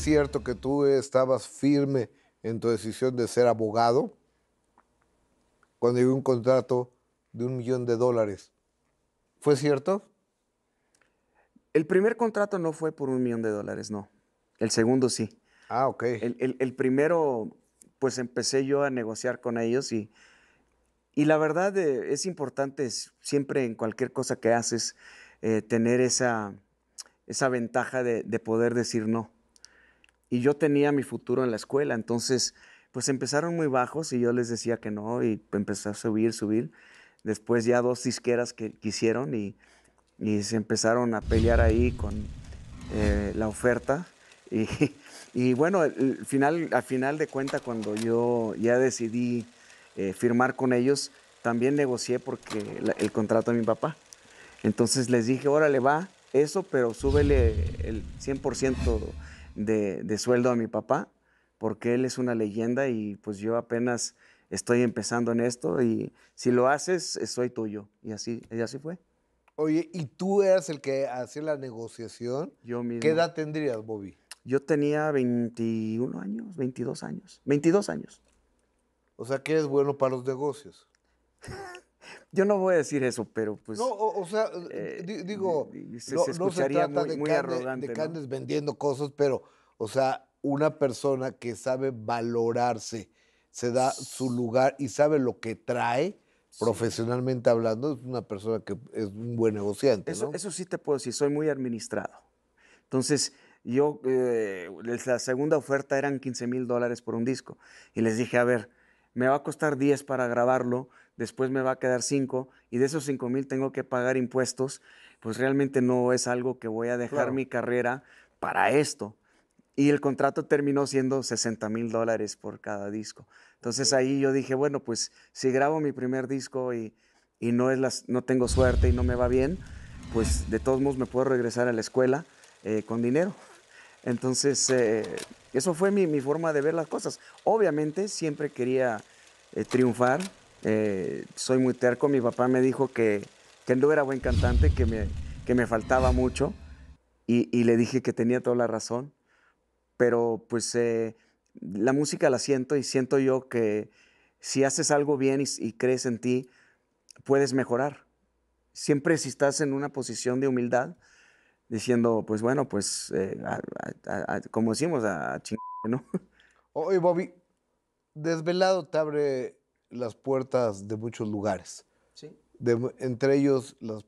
cierto que tú estabas firme en tu decisión de ser abogado cuando llegó un contrato de un millón de dólares? ¿Fue cierto? El primer contrato no fue por un millón de dólares, no. El segundo sí. Ah, ok. El, primero, pues empecé yo a negociar con ellos y, y la verdad eh, es importante siempre en cualquier cosa que haces eh, tener esa, esa ventaja de poder decir no y yo tenía mi futuro en la escuela. Entonces, pues empezaron muy bajos y yo les decía que no y empezó a subir, subir. Después ya dos disqueras que quisieron y, se empezaron a pelear ahí con eh, la oferta. Y, bueno, al final, al final de cuenta, cuando yo ya decidí eh, firmar con ellos, también negocié porque el contrato de mi papá. Entonces les dije, órale, va eso, pero súbele el 100% de, sueldo a mi papá, porque él es una leyenda y pues yo apenas estoy empezando en esto y si lo haces, eh, soy tuyo. Y así, y así fue. Oye, ¿y tú eras el que hacía la negociación? Yo mismo. ¿Qué edad tendrías, Bobby? Yo tenía 21 años, 22 años, 22 años. O sea que eres bueno para los negocios. Yo no voy a decir eso, pero pues. No, o, sea, eh, digo, no, se, trata de, muy vendiendo cosas, pero, o sea, una persona que sabe valorarse, se da su lugar y sabe lo que trae. Profesionalmente hablando, es una persona que es un buen negociante. Eso, sí te puedo decir, soy muy administrado. Entonces, yo, eh, la segunda oferta eran 15 mil dólares por un disco. Y les dije, a ver, me va a costar 10 para grabarlo, después me va a quedar cinco, y de esos cinco mil tengo que pagar impuestos, pues realmente no es algo que voy a dejar mi carrera para esto. Y el contrato terminó siendo 60 mil dólares por cada disco. Entonces ahí yo dije, bueno, pues si grabo mi primer disco y, no, es las, no tengo suerte y no me va bien, pues de todos modos me puedo regresar a la escuela eh, con dinero. Entonces, eh, eso fue mi, forma de ver las cosas. Obviamente siempre quería eh, triunfar, eh, soy muy terco. Mi papá me dijo que, que no era buen cantante, que me, que me faltaba mucho y, le dije que tenía toda la razón. Pero pues eh, la música la siento y siento yo que si haces algo bien y, crees en ti, puedes mejorar. Siempre si estás en una posición de humildad, diciendo, pues bueno, pues eh, como decimos, a chingar, Oye, Bobby, desvelado te abre las puertas de muchos lugares. entre ellos las